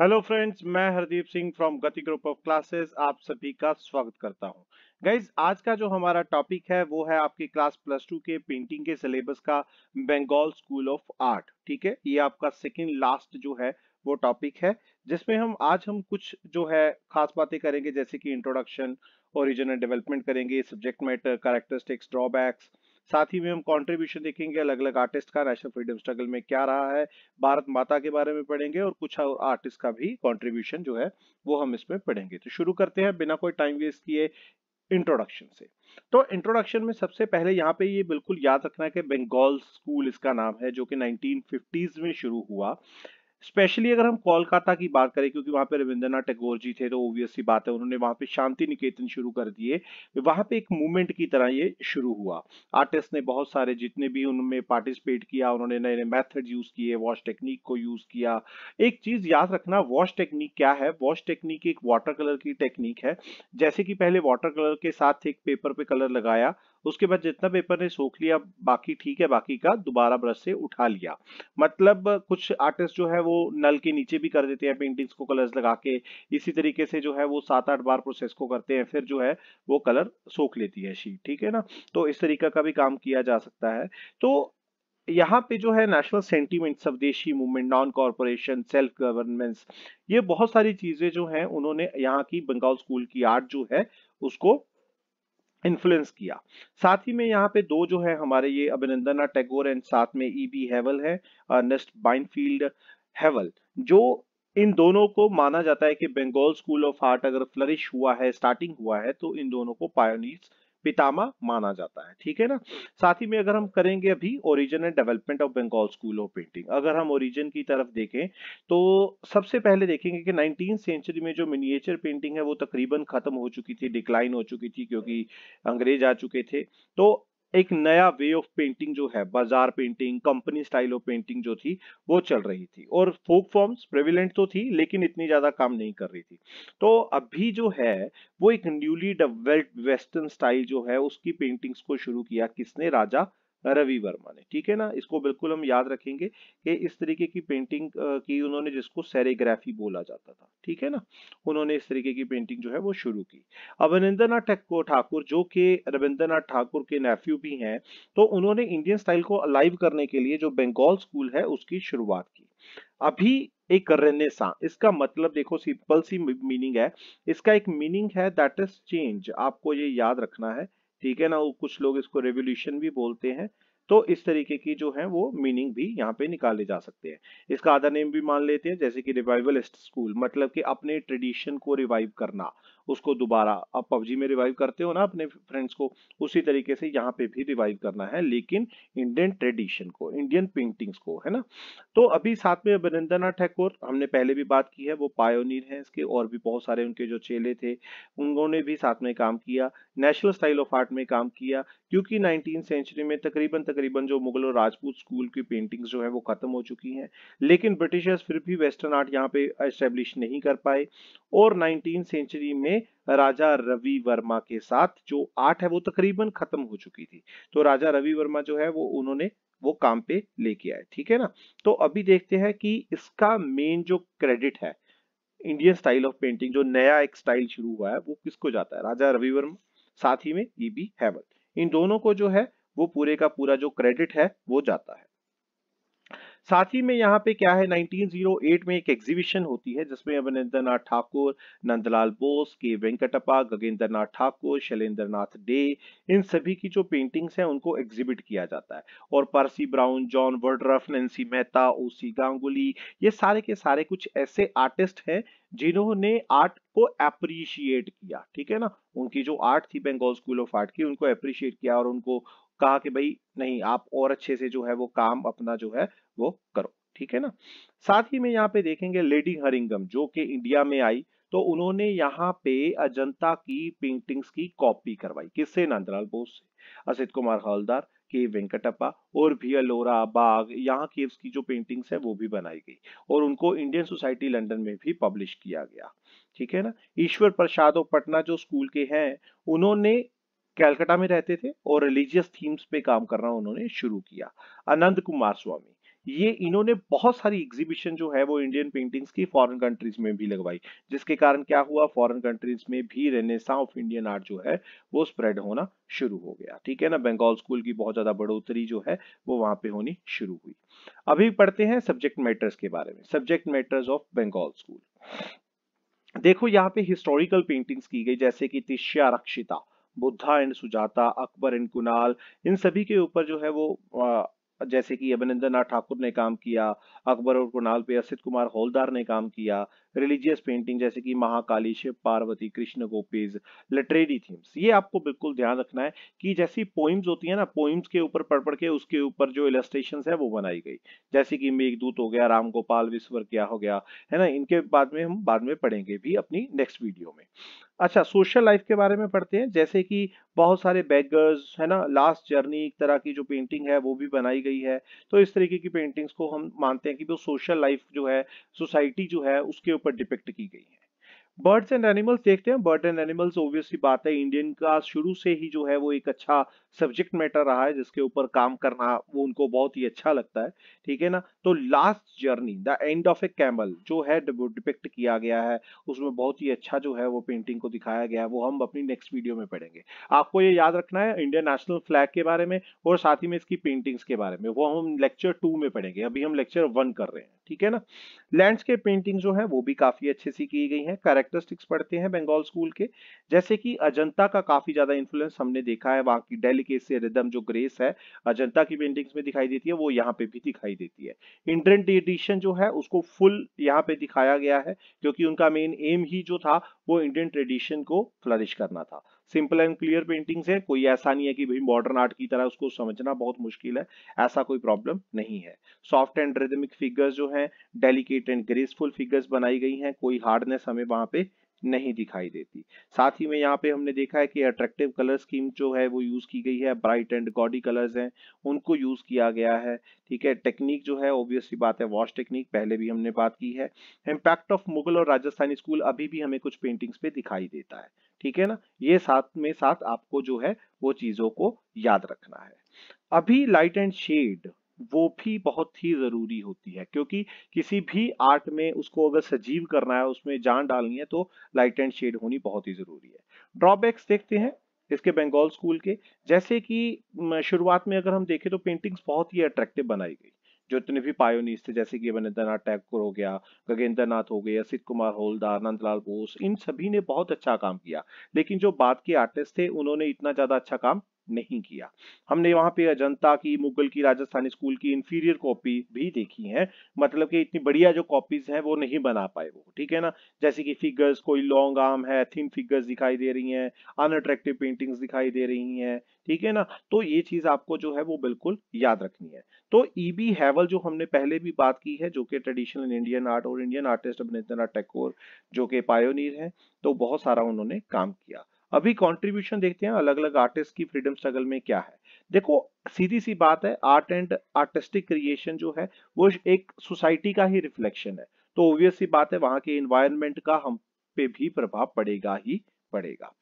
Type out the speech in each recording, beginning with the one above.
hello friends मैं Hardeep Singh from Gati group of classes आप सभी का स्वागत करता हूं गाइज आज का जो हमारा टॉपिक है वो है आपकी क्लास प्लस टू के पेंटिंग के सिलेबस का बंगाल स्कूल ऑफ आर्ट ठीक है ये आपका सेकंड लास्ट जो है वो टॉपिक है जिसमें हम आज हम कुछ जो है खास बातें करेंगे जैसे कि इंट्रोडक्शन ओरिजिनल डेवलपमेंट करेंगे सब्जेक्ट मैटर कैरेक्टरिस्टिक्स ड्रॉबैक्स साथ ही में हम कॉन्ट्रीब्यूशन देखेंगे अलग अलग आर्टिस्ट का नेशनल फ्रीडम स्ट्रगल में क्या रहा है भारत माता के बारे में पढ़ेंगे और कुछ और आर्टिस्ट का भी कॉन्ट्रीब्यूशन जो है वो हम इसमें पढ़ेंगे तो शुरू करते हैं बिना कोई टाइम वेस्ट किए इंट्रोडक्शन से तो इंट्रोडक्शन में सबसे पहले यहाँ पे ये बिल्कुल याद रखना है कि बंगाल स्कूल इसका नाम है जो कि 1950s में शुरू हुआ स्पेशली अगर हम कोलकाता की बात करें क्योंकि वहां पे रविंद्रनाथ टैगोर जी थे तो ओबियस सी बात है उन्होंने वहां पे शांति निकेतन शुरू कर दिए वहां पे एक मूवमेंट की तरह ये शुरू हुआ आर्टिस्ट ने बहुत सारे जितने भी उनमें पार्टिसिपेट किया उन्होंने नए नए मैथड यूज किए वॉश टेक्निक को यूज किया एक चीज याद रखना वॉश टेक्निक क्या है वॉश टेक्निक एक वाटर कलर की टेक्निक है जैसे कि पहले वाटर कलर के साथ एक पेपर पे कलर लगाया उसके बाद जितना पेपर ने सोख लिया बाकी ठीक है बाकी का दोबारा ब्रश से उठा लिया मतलब कुछ आर्टिस्ट जो है वो नल के नीचे भी कर देते हैं पेंटिंग्स को कलर्स लगा के इसी तरीके से जो है वो सात आठ बार प्रोसेस को करते हैं फिर जो है वो कलर सोख लेती है शीट ठीक है ना तो इस तरीका का भी काम किया जा सकता है तो यहाँ पे जो है national sentiment Swadeshi movement non corporation self governance ये बहुत सारी चीजें जो हैं उन्होंने यहाँ की बंगाल स्कूल की आर्ट जो है उसको इन्फ्लुएंस किया साथ ही में यहाँ पे दो जो है हमारे ये अभिनंदन टैगोर एंड साथ में ई बी हैवल है नेस्ट बाइनफील्ड हैवल जो इन दोनों को माना जाता है कि बंगाल स्कूल ऑफ आर्ट अगर फ्लरिश हुआ है स्टार्टिंग हुआ है तो इन दोनों को पायोनीस पितामा माना जाता है ठीक है ना साथ ही में अगर हम करेंगे अभी origin and development of Bengal school of painting अगर हम ओरिजिन की तरफ देखें तो सबसे पहले देखेंगे कि नाइनटीन सेंचुरी में जो मिनिएचर पेंटिंग है वो तकरीबन खत्म हो चुकी थी डिक्लाइन हो चुकी थी क्योंकि अंग्रेज आ चुके थे तो एक नया वे ऑफ पेंटिंग जो है bazaar painting company style of painting जो थी वो चल रही थी और फोक फॉर्म्स प्रेविलेंट तो थी लेकिन इतनी ज्यादा काम नहीं कर रही थी तो अभी जो है वो एक न्यूली डेवलप्ड वेस्टर्न स्टाइल जो है उसकी पेंटिंग्स को शुरू किया किसने राजा रवि वर्मा ने ठीक है ना इसको बिल्कुल हम याद रखेंगे कि इस तरीके की पेंटिंग की उन्होंने जिसको सेरेग्राफी बोला जाता था ठीक है ना उन्होंने इस तरीके की पेंटिंग जो है वो शुरू की अब ठाकुर जो कि रविंद्रनाथ ठाकुर के नेफ्यू भी हैं तो उन्होंने इंडियन स्टाइल को अलाइव करने के लिए जो बंगाल स्कूल है उसकी शुरुआत की अभी एक रेनेसा इसका मतलब देखो सिंपल सी मीनिंग है इसका एक मीनिंग है दैट इज चेंज आपको ये याद रखना है ठीक है ना कुछ लोग इसको रेवोल्यूशन भी बोलते हैं तो इस तरीके की जो है वो मीनिंग भी यहाँ पे निकाले जा सकते हैं इसका आधा नेम भी मान लेते हैं जैसे कि रिवाइवलिस्ट स्कूल मतलब कि अपने ट्रेडिशन को रिवाइव करना उसको दोबारा आप पबजी में रिवाइव करते हो ना अपने फ्रेंड्स को उसी तरीके से यहाँ पे भी रिवाइव करना है लेकिन इंडियन ट्रेडिशन को इंडियन पेंटिंग्स को है ना तो अभी साथ में वरिंद्रनाथ ठाकुर हमने पहले भी बात की है वो पायोनियर हैं इसके और भी बहुत सारे उनके जो चेले थे उन्होंने भी साथ में काम किया नेशनल स्टाइल ऑफ आर्ट में काम किया क्योंकि नाइनटीन सेंचुरी में तकरीबन तकरीबन जो मुगल और राजपूत स्कूल की पेंटिंग्स जो है वो खत्म हो चुकी हैं लेकिन ब्रिटिशर्स फिर भी वेस्टर्न आर्ट यहाँ पे एस्टेब्लिश नहीं कर पाए और नाइनटीन सेंचुरी में में राजा रवि वर्मा के साथ जो आठ है वो तकरीबन खत्म हो चुकी थी तो राजा रवि वर्मा जो है वो उन्होंने वो काम पे लेके आए ठीक है ना तो अभी देखते हैं कि इसका मेन जो क्रेडिट है इंडियन स्टाइल ऑफ पेंटिंग जो नया एक स्टाइल शुरू हुआ है वो किसको जाता है राजा रवि वर्मा साथ ही में ई बी इन दोनों को जो है वो पूरे का पूरा जो क्रेडिट है वो जाता है साथ ही में यहाँ पे क्या है 1908 में एक एग्जीबिशन होती है जिसमें अभिनेंद्र नाथ ठाकुर नंदलाल बोस के वेंकटप्पा गगेंद्र नाथ ठाकुर शैलेंद्र नाथ डे इन सभी की जो पेंटिंग्स हैं उनको एग्जिबिट किया जाता है और Percy Brown John Woodroffe Nancy Mehta O C Ganguly ये सारे के सारे कुछ ऐसे आर्टिस्ट हैं जिन्होंने आर्ट को अप्रिशिएट किया ठीक है ना उनकी जो आर्ट थी बेंगाल स्कूल ऑफ आर्ट की उनको अप्रिशिएट किया और उनको कहा कि भाई नहीं आप और अच्छे से जो है वो काम अपना जो है वो करो ठीक है ना साथ ही में यहाँ पे देखेंगे लेडी हरिंगम जो कि इंडिया में आई तो उन्होंने यहाँ पे अजंता की पेंटिंग्स की कॉपी करवाई किससे नंदलाल बोस से असित कुमार हवलदार के वेंकटप्पा और भी अलोरा बाग यहाँ की इसकी जो पेंटिंग्स है वो भी बनाई गई और उनको इंडियन सोसाइटी लंदन में भी पब्लिश किया गया ठीक है ना ईश्वर प्रसाद और पटना जो स्कूल के हैं उन्होंने कैलकाटा में रहते थे और रिलीजियस थीम्स पे काम करना उन्होंने शुरू किया अनंत कुमार स्वामी ये इन्होंने बहुत सारी एग्जीबिशन जो है वो इंडियन पेंटिंग्स की फॉरेन कंट्रीज में भी लगवाई जिसके कारण क्या हुआ फॉरेन कंट्रीज में भी रेनेसा ऑफ इंडियन आर्ट जो है वो स्प्रेड होना शुरू हो गया ठीक है ना बंगाल स्कूल की बहुत ज्यादा बढ़ोतरी जो है वो वहां पे होनी शुरू हुई अभी पढ़ते हैं सब्जेक्ट मैटर्स के बारे में subject matters of Bengal school देखो यहाँ पे हिस्टोरिकल पेंटिंग्स की गई जैसे कि तिश्या रक्षिता बुद्धा एंड सुजाता अकबर एंड कुणाल इन सभी के ऊपर जो है वो आ, जैसे कि अभिनंदन नाथ ठाकुर ने काम किया अकबर और कुणाल पे असित कुमार होलदार ने काम किया रिलीजियस पेंटिंग जैसे कि महाकाली शिव पार्वती कृष्ण गोपीज लिटरेरी थीम्स ये आपको बिल्कुल ध्यान रखना है कि जैसी पोइम्स होती है ना पोइम्स के ऊपर पढ़ पढ़ के उसके ऊपर जो इलेस्ट्रेशन है वो बनाई गई जैसे कि मेघदूत हो गया राम गोपाल विश्वर क्या हो गया है ना इनके बाद में हम बाद में पढ़ेंगे भी अपनी नेक्स्ट वीडियो में अच्छा सोशल लाइफ के बारे में पढ़ते हैं जैसे कि बहुत सारे बैगर्स है ना लास्ट जर्नी एक तरह की जो पेंटिंग है वो भी बनाई गई है तो इस तरीके की पेंटिंग्स को हम मानते हैं कि वो सोशल लाइफ जो है सोसाइटी जो है उसके ऊपर डिपेक्ट की गई है बर्ड्स एंड एनिमल्स देखते हैं बर्ड एंड एनिमल्स ऑब्वियसली बात है इंडियन का शुरू से ही जो है वो एक अच्छा सब्जेक्ट मैटर रहा है जिसके ऊपर काम करना वो उनको बहुत ही अच्छा लगता है ठीक है ना तो last journey the end of a camel जो है डिपेक्ट किया गया है उसमें बहुत ही अच्छा जो है वो पेंटिंग को दिखाया गया है वो हम अपनी नेक्स्ट वीडियो में पढ़ेंगे आपको ये याद रखना है इंडियन नेशनल फ्लैग के बारे में और साथ ही में इसकी पेंटिंग्स के बारे में वो हम लेक्चर टू में पढ़ेंगे अभी हम लेक्चर वन कर रहे हैं ठीक है ना लैंडस्केप पेंटिंग जो है वो भी काफी अच्छे से की गई है करेक्ट कैरेक्टरिस्टिक्स पढ़ते हैं बंगाल स्कूल के जैसे कि अजंता का काफी ज्यादा इन्फ्लुएंस हमने देखा है वहां की डेलिकेसी रिदम जो ग्रेस है अजंता की पेंटिंग्स में दिखाई देती है वो यहाँ पे भी दिखाई देती है इंडियन ट्रेडिशन जो है उसको फुल यहाँ पे दिखाया गया है क्योंकि उनका मेन एम ही जो था वो इंडियन ट्रेडिशन को फ्लरिश करना था सिंपल एंड क्लियर पेंटिंग्स है कोई ऐसा नहीं है कि भाई मॉडर्न आर्ट की तरह उसको समझना बहुत मुश्किल है ऐसा कोई प्रॉब्लम नहीं है सॉफ्ट एंड रिदमिक फिगर्स जो है डेलिकेट एंड ग्रेसफुल फिगर्स बनाई गई हैं कोई हार्डनेस हमें वहां पे नहीं दिखाई देती साथ ही में यहाँ पे हमने देखा है कि अट्रैक्टिव कलर स्कीम जो है वो यूज़ की गई है ब्राइट एंड गॉडी कलर्स हैं उनको यूज़ किया गया है ठीक है टेक्निक जो है ऑब्वियसली बात है वॉश टेक्निक पहले भी हमने बात की है इम्पैक्ट ऑफ मुगल और राजस्थानी स्कूल अभी भी हमें कुछ पेंटिंग्स पे दिखाई देता है ठीक है ना ये साथ में साथ आपको जो है वो चीज़ों को याद रखना है अभी लाइट एंड शेड वो भी बहुत ही ज़रूरी होती है क्योंकि किसी भी आर्ट में उसको अगर सजीव करना है उसमें जान डालनी है तो लाइट एंड शेड होनी बहुत ही ज़रूरी है ड्रॉबैक्स देखते हैं इसके बंगाल स्कूल के जैसे कि शुरुआत में अगर हम देखें तो पेंटिंग्स बहुत ही अट्रैक्टिव बनाई गई जो इतने भी पायोनीस थे जैसे कि वनिंद्रनाथ टैगोर हो गया गगेंद्र नाथ हो गए असित कुमार होलदार नंदलाल बोस इन सभी ने बहुत अच्छा काम किया लेकिन जो बाद के आर्टिस्ट थे उन्होंने इतना ज़्यादा अच्छा काम नहीं किया हमने वहां पे अजंता की मुगल की राजस्थान स्कूल की इंफीरियर कॉपी भी देखी है मतलब कि इतनी बढ़िया जो कॉपीज हैं वो नहीं बना पाए वो ठीक है ना जैसे कि फिगर्स कोई लॉन्ग आर्म है थिन फिगर्स दिखाई दे रही हैं अनअट्रैक्टिव पेंटिंग्स दिखाई दे रही हैं ठीक है ना तो ये चीज आपको जो है वो बिल्कुल याद रखनी है तो ईबी e हैवल जो हमने पहले भी बात की है जो कि ट्रेडिशनल इंडियन आर्ट और इंडियन आर्टिस्ट अभिनेता टैकोर जो कि पायोनीर है तो बहुत सारा उन्होंने काम किया अभी कंट्रीब्यूशन देखते हैं अलग अलग आर्टिस्ट की फ्रीडम स्ट्रगल में क्या है देखो सीधी सी बात है आर्ट एंड आर्टिस्टिक क्रिएशन जो है वो एक सोसाइटी का ही रिफ्लेक्शन है तो ऑब्वियस सी बात है वहां के इन्वायरमेंट का हम पे भी प्रभाव पड़ेगा ही पड़ेगा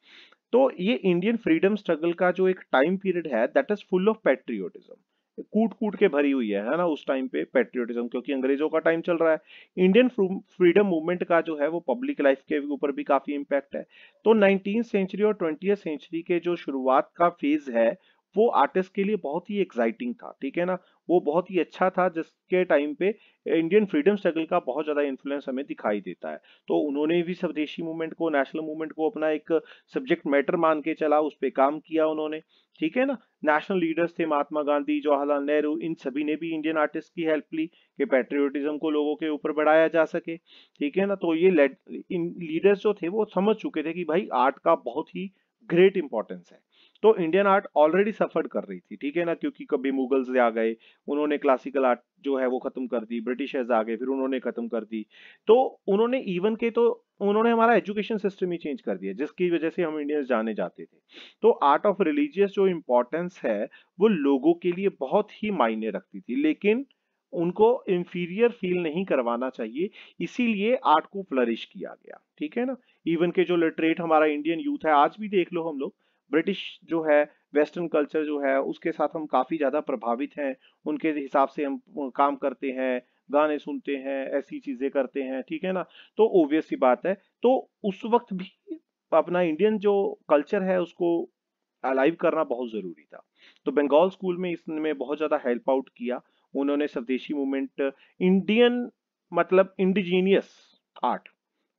तो ये इंडियन फ्रीडम स्ट्रगल का जो एक टाइम पीरियड है that is full of patriotism कूट कूट के भरी हुई है है ना उस टाइम पे पेट्रियोटिज्म क्योंकि अंग्रेजों का टाइम चल रहा है इंडियन फ्रीडम मूवमेंट का जो है वो पब्लिक लाइफ के ऊपर भी काफी इम्पैक्ट है तो नाइनटीन सेंचुरी और ट्वेंटी सेंचुरी के जो शुरुआत का फेज है वो आर्टिस्ट के लिए बहुत ही एक्साइटिंग था ठीक है ना वो बहुत ही अच्छा था जिसके टाइम पे इंडियन फ्रीडम स्ट्रगल का बहुत ज़्यादा इन्फ्लुएंस हमें दिखाई देता है तो उन्होंने भी स्वदेशी मूवमेंट को नेशनल मूवमेंट को अपना एक सब्जेक्ट मैटर मान के चला उस पर काम किया उन्होंने ठीक है ना नेशनल लीडर्स थे महात्मा गांधी जवाहरलाल नेहरू इन सभी ने भी इंडियन आर्टिस्ट की हेल्प ली कि पेट्रियोटिज्म को लोगों के ऊपर बढ़ाया जा सके ठीक है ना तो ये इन लीडर्स जो थे वो समझ चुके थे कि भाई आर्ट का बहुत ही ग्रेट इंपॉर्टेंस है तो इंडियन आर्ट ऑलरेडी सफर कर रही थी ठीक है ना क्योंकि कभी मुगल्स आ गए उन्होंने क्लासिकल आर्ट जो है वो खत्म कर दी ब्रिटिशर्स आ गए फिर उन्होंने खत्म कर दी तो उन्होंने इवन के तो उन्होंने हमारा एजुकेशन सिस्टम ही चेंज कर दिया जिसकी वजह से हम इंडियंस जाने जाते थे तो आर्ट ऑफ रिलीजियस जो इम्पोर्टेंस है वो लोगों के लिए बहुत ही मायने रखती थी लेकिन उनको इंफीरियर फील नहीं करवाना चाहिए इसीलिए आर्ट को फ्लरिश किया गया ठीक है ना इवन के जो लिटरेट हमारा इंडियन यूथ है आज भी देख लो हम लोग ब्रिटिश जो है वेस्टर्न कल्चर जो है उसके साथ हम काफ़ी ज़्यादा प्रभावित हैं उनके हिसाब से हम काम करते हैं गाने सुनते हैं ऐसी चीजें करते हैं ठीक है ना तो ओबियस सी बात है तो उस वक्त भी अपना इंडियन जो कल्चर है उसको अलाइव करना बहुत ज़रूरी था तो बंगाल स्कूल में इसने बहुत ज़्यादा हेल्प आउट किया उन्होंने स्वदेशी मूवमेंट इंडियन मतलब इंडिजीनियस आर्ट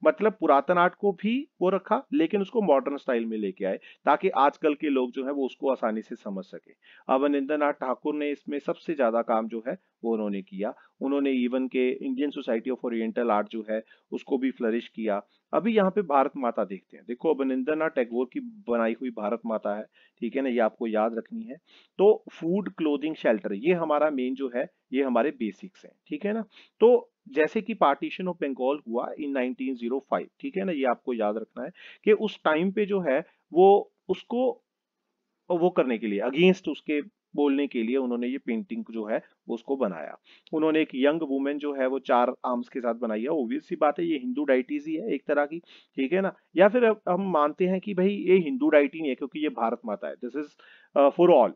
मतलब पुरातन आर्ट को भी वो रखा लेकिन उसको मॉडर्न स्टाइल में लेके आए ताकि आजकल के लोग जो है वो उसको आसानी से समझ सके अवनिंद्र नाथ ठाकुर ने इसमें सबसे ज्यादा काम जो है वो उन्होंने किया उन्होंने इवन के Indian society of oriental art जो है उसको भी फ्लरिश किया अभी यहाँ पे भारत माता देखते हैं देखो अभिनंदन नाथ टैगोर की बनाई हुई भारत माता है ठीक है ना ये आपको याद रखनी है तो फूड क्लोथिंग शेल्टर ये हमारा मेन जो है ये हमारे बेसिक्स हैं ठीक है ना तो जैसे कि पार्टीशन ऑफ बंगाल हुआ इन 1905 ठीक है ना ये आपको याद रखना है कि उस टाइम पे जो है वो उसको वो करने के लिए अगेंस्ट उसके बोलने के लिए उन्होंने ये पेंटिंग जो है उसको बनाया उन्होंने एक यंग वुमेन जो है वो चार आर्म्स के साथ बनाई है ओबियस सी बात है ये हिंदू डाइटीज ही है एक तरह की ठीक है ना या फिर हम मानते हैं कि भाई ये हिंदू डाइटी नहीं है क्योंकि ये भारत माता है दिस इज फॉर ऑल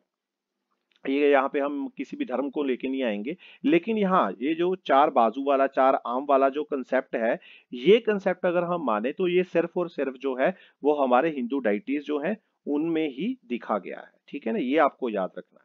ये यहाँ पे हम किसी भी धर्म को लेके नहीं आएंगे लेकिन यहाँ ये जो चार बाजू वाला चार आम वाला जो कंसेप्ट है ये कंसेप्ट अगर हम माने तो ये सिर्फ और सिर्फ जो है वो हमारे हिंदू डाइटीज जो है उनमें ही दिखा गया है ठीक है ना ये आपको याद रखना है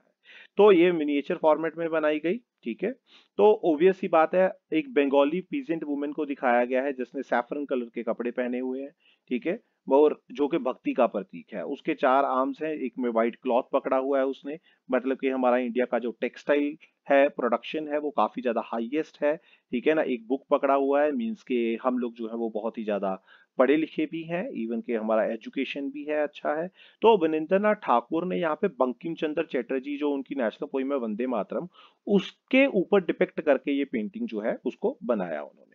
तो ये मिनिएचर फॉर्मेट में बनाई गई ठीक है तो ओबियस ही बात है एक बंगाली पीजेंट वुमेन को दिखाया गया है जिसने सैफरन कलर के कपड़े पहने हुए हैं ठीक है और जो कि भक्ति का प्रतीक है उसके चार आर्म्स हैं एक में व्हाइट क्लॉथ पकड़ा हुआ है उसने मतलब कि हमारा इंडिया का जो टेक्सटाइल है प्रोडक्शन है वो काफी ज्यादा हाईएस्ट है ठीक है ना एक बुक पकड़ा हुआ है मीन्स के हम लोग जो है वो बहुत ही ज्यादा पढ़े लिखे भी हैं इवन के हमारा एजुकेशन भी है अच्छा है तो अभिनेंद्र नाथ ठाकुर ने यहाँ पे बंकिम चंद्र चैटर्जी जो उनकी नेशनल पोइम है वंदे मातरम उसके ऊपर डिपेक्ट करके ये पेंटिंग जो है उसको बनाया उन्होंने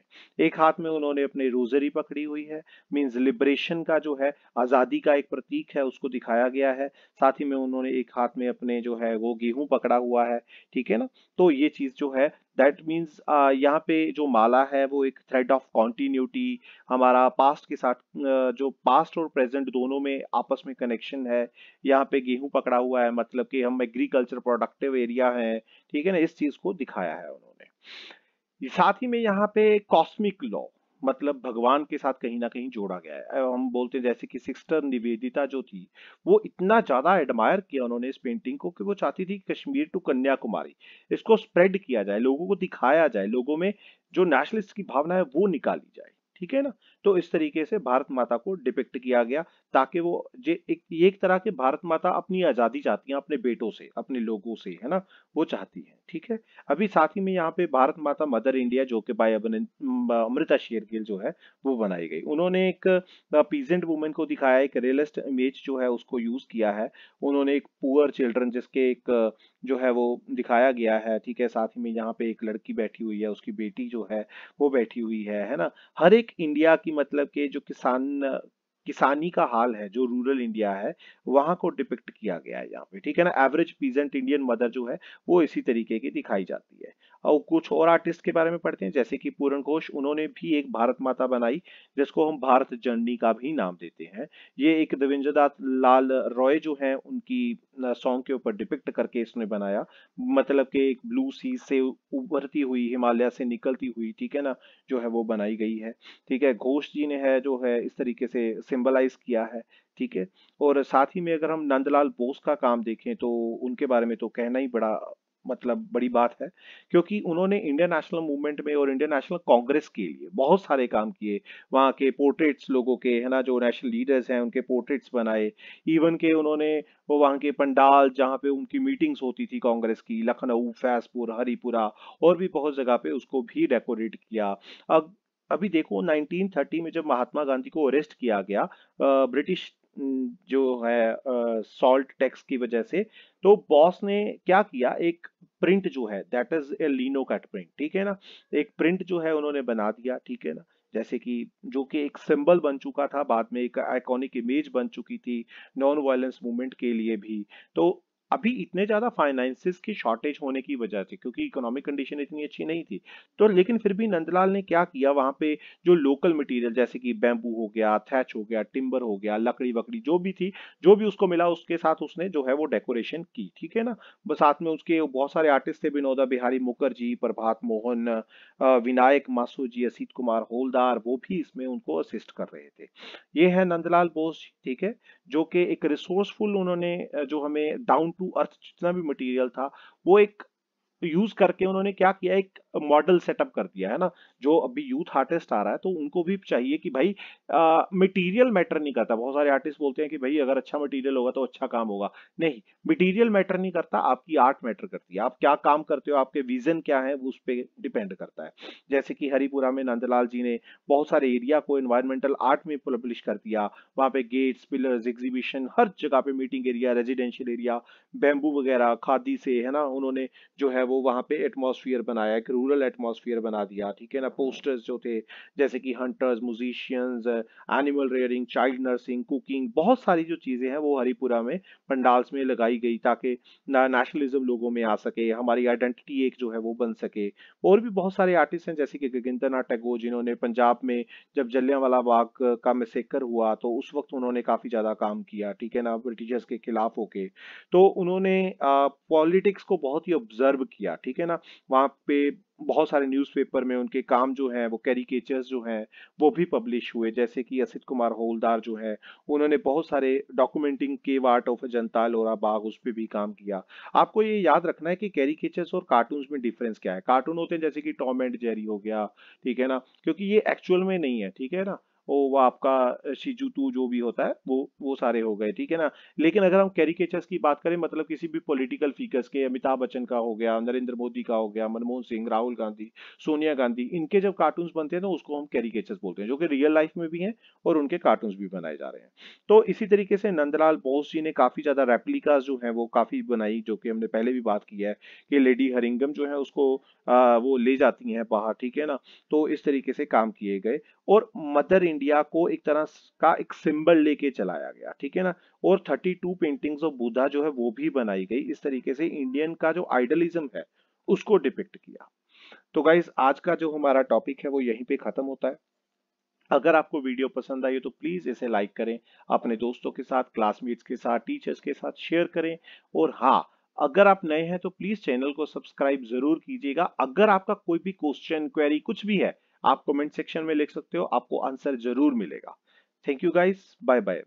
एक हाथ में उन्होंने अपने रोजरी पकड़ी हुई है मीन्स लिबरेशन का जो है आज़ादी का एक प्रतीक है उसको दिखाया गया है साथ ही में उन्होंने एक हाथ में अपने जो है वो गेहूं पकड़ा हुआ है ठीक है ना तो ये चीज़ जो है दैट मीन्स यहाँ पे जो माला है वो एक थ्रेड ऑफ कॉन्टीन्यूटी हमारा पास्ट के साथ जो पास्ट और प्रेजेंट दोनों में आपस में कनेक्शन है यहाँ पे गेहूं पकड़ा हुआ है मतलब कि हम एग्रीकल्चर प्रोडक्टिव एरिया है ठीक है ना इस चीज़ को दिखाया है उन्होंने साथ ही में यहाँ पे कॉस्मिक लॉ मतलब भगवान के साथ कहीं ना कहीं जोड़ा गया है हम बोलते हैं जैसे कि सिस्टर निवेदिता जो थी वो इतना ज्यादा एडमायर किया उन्होंने इस पेंटिंग को कि वो चाहती थी कश्मीर टू कन्याकुमारी इसको स्प्रेड किया जाए लोगों को दिखाया जाए लोगों में जो नेशनलिस्ट की भावना है वो निकाली जाए ठीक है ना तो इस तरीके से भारत माता को डिपिक्ट किया गया ताकि वो जे एक, एक तरह के भारत माता अपनी आज़ादी चाहती है अपने बेटों से अपने लोगों से है ना वो चाहती है ठीक है अभी साथ ही में यहाँ पे भारत माता मदर इंडिया जो कि बाय अमृता शेरगिल जो है वो बनाई गई उन्होंने एक पीजेंट वुमेन को दिखाया एक रियलिस्ट इमेज जो है उसको यूज़ किया है उन्होंने एक पुअर चिल्ड्रन जिसके एक जो है वो दिखाया गया है ठीक है साथ ही में यहाँ पे एक लड़की बैठी हुई है उसकी बेटी जो है वो बैठी हुई है है ना हर एक इंडिया की मतलब के जो किसान किसानी का हाल है जो रूरल इंडिया है वहां को डिपिक्ट किया गया है यहाँ पे ठीक है ना एवरेज पीजेंट इंडियन मदर जो है वो इसी तरीके की दिखाई जाती है और कुछ और आर्टिस्ट के बारे में पढ़ते हैं जैसे कि पूरण घोष उन्होंने भी एक भारत माता बनाई जिसको हम भारत जननी का भी नाम देते हैं ये एक देवेंद्र लाल रॉय जो है उनकी सॉन्ग के ऊपर डिपिक्ट करके इसने बनाया मतलब कि एक ब्लू सी से उभरती हुई हिमालय से निकलती हुई ठीक है ना जो है वो बनाई गई है ठीक है घोष जी ने है जो है इस तरीके से सिम्बलाइज किया है ठीक है और साथ ही में अगर हम नंदलाल बोस का काम देखें तो उनके बारे में तो कहना ही बड़ा मतलब बड़ी बात है क्योंकि उन्होंने इंडियन नेशनल मूवमेंट में और इंडियन नेशनल कांग्रेस के लिए बहुत सारे काम किए वहाँ के पोर्ट्रेट्स लोगों के है ना जो नेशनल लीडर्स हैं उनके पोर्ट्रेट्स बनाए इवन के उन्होंने वो वहाँ के पंडाल जहाँ पे उनकी मीटिंग्स होती थी कांग्रेस की लखनऊ फैजपुर हरिपुरा और भी बहुत जगह पे उसको भी डेकोरेट किया अब अभी देखो 1930 में जब महात्मा गांधी को अरेस्ट किया गया ब्रिटिश जो है सॉल्ट टैक्स की वजह से तो बॉस ने क्या किया एक प्रिंट जो है that is a lino cut print ठीक है ना एक प्रिंट जो है उन्होंने बना दिया ठीक है ना जैसे कि जो कि एक सिंबल बन चुका था बाद में एक आइकॉनिक इमेज बन चुकी थी नॉन वायलेंस मूवमेंट के लिए भी तो अभी इतने ज़्यादा फाइनेंसिस की शॉर्टेज होने की वजह से क्योंकि इकोनॉमिक कंडीशन इतनी अच्छी नहीं थी तो लेकिन फिर भी नंदलाल ने क्या किया वहां पे जो लोकल मटेरियल जैसे कि बैंबू हो गया थैच हो गया टिम्बर हो गया लकड़ी वकड़ी जो भी थी जो भी उसको मिला उसके साथ उसने जो है वो डेकोरेशन की ठीक है ना साथ में उसके बहुत सारे आर्टिस्ट थे विनोदा बिहारी मुखर्जी प्रभात मोहन विनायक मासू जी असित कुमार होलदार वो भी इसमें उनको असिस्ट कर रहे थे ये है नंदलाल बोस ठीक है जो कि एक रिसोर्सफुल उन्होंने जो हमें डाउन टू अर्थ जितना भी मटेरियल था वो एक यूज करके उन्होंने क्या किया एक मॉडल सेटअप कर दिया है ना जो अभी यूथ आर्टिस्ट आ रहा है तो उनको भी चाहिए कि भाई मटेरियल मैटर नहीं करता बहुत सारे आर्टिस्ट बोलते हैं कि भाई अगर अच्छा मटेरियल होगा तो अच्छा काम होगा नहीं मटेरियल मैटर नहीं करता आपकी आर्ट मैटर करती है आप क्या काम करते हो आपके विजन क्या है उस पर डिपेंड करता है जैसे कि हरिपुरा में नंदलाल जी ने बहुत सारे एरिया को इन्वायरमेंटल आर्ट में पब्लिश कर दिया वहां पे गेट्स पिलर्स एग्जीबिशन हर जगह पे meeting area residential area bamboo वगैरह खादी से है ना उन्होंने जो है वो वहां पे एटमोसफियर बनाया एक रूरल एटमोसफियर बना दिया ठीक है ना पोस्टर्स जो थे जैसे कि hunters musicians animal rearing child nursing cooking बहुत सारी जो चीज़ें हैं वो हरिपुरा में पंडाल्स में लगाई गई ताकि ना नेशनलिज्म लोगों में आ सके हमारी आइडेंटिटी एक जो है वो बन सके और भी बहुत सारे आर्टिस्ट हैं जैसे कि गगेंद्र नाथ टैगोर जिन्होंने पंजाब में जब जलियांवाला बाग का मिसेकर हुआ तो उस वक्त उन्होंने काफ़ी ज़्यादा काम किया ठीक है ना ब्रिटिशर्स के खिलाफ होके तो उन्होंने पॉलिटिक्स को बहुत ही ऑब्जर्व किया ठीक है ना वहाँ पे बहुत सारे न्यूज़पेपर में उनके काम जो हैं वो कैरिकेचर्स जो हैं वो भी पब्लिश हुए जैसे कि असित कुमार होलदार जो हैं उन्होंने बहुत सारे डॉक्यूमेंटिंग के वार्ट ऑफ जनता लोरा बाग उस पर भी काम किया आपको ये याद रखना है कि कैरिकेचर्स और कार्टून में डिफरेंस क्या है कार्टून होते हैं जैसे कि टॉम एंड जेरी हो गया ठीक है ना क्योंकि ये एक्चुअल में नहीं है ठीक है ना वो आपका तू जो भी होता है वो वो सारे हो गए ठीक है ना लेकिन अगर हम कैरिकेचर्स की बात करें मतलब किसी भी पॉलिटिकल फिगर्स के अमिताभ बच्चन का हो गया नरेंद्र मोदी का हो गया मनमोहन सिंह राहुल गांधी सोनिया गांधी इनके जब कार्टून बनते हैं तो उसको हम कैरिकेचर्स बोलते हैं जो कि रियल लाइफ में भी हैं और उनके कार्टून भी बनाए जा रहे हैं तो इसी तरीके से नंदलाल बोस जी ने काफी ज्यादा रेप्लिकास जो है वो काफी बनाई जो कि हमने पहले भी बात की है कि लेडी हरिंगम जो है उसको वो ले जाती है बाहर ठीक है ना तो इस तरीके से काम किए गए और मदर इंडिया को एक तरह का एक सिंबल लेके चलाया गया ठीक है ना और 32 पेंटिंग्स ऑफ बुद्धा जो है वो भी बनाई गई इस तरीके से इंडियन का जो आइडलिज्म है उसको डिपिक्ट किया तो गाइज आज का जो हमारा टॉपिक है वो यहीं पे खत्म होता है अगर आपको वीडियो पसंद आई तो प्लीज़ इसे लाइक करें अपने दोस्तों के साथ क्लासमेट्स के साथ टीचर्स के साथ शेयर करें और हाँ अगर आप नए हैं तो प्लीज़ चैनल को सब्सक्राइब ज़रूर कीजिएगा अगर आपका कोई भी क्वेश्चन क्वेरी कुछ भी है आप कमेंट सेक्शन में लिख सकते हो आपको आंसर जरूर मिलेगा thank you guys bye bye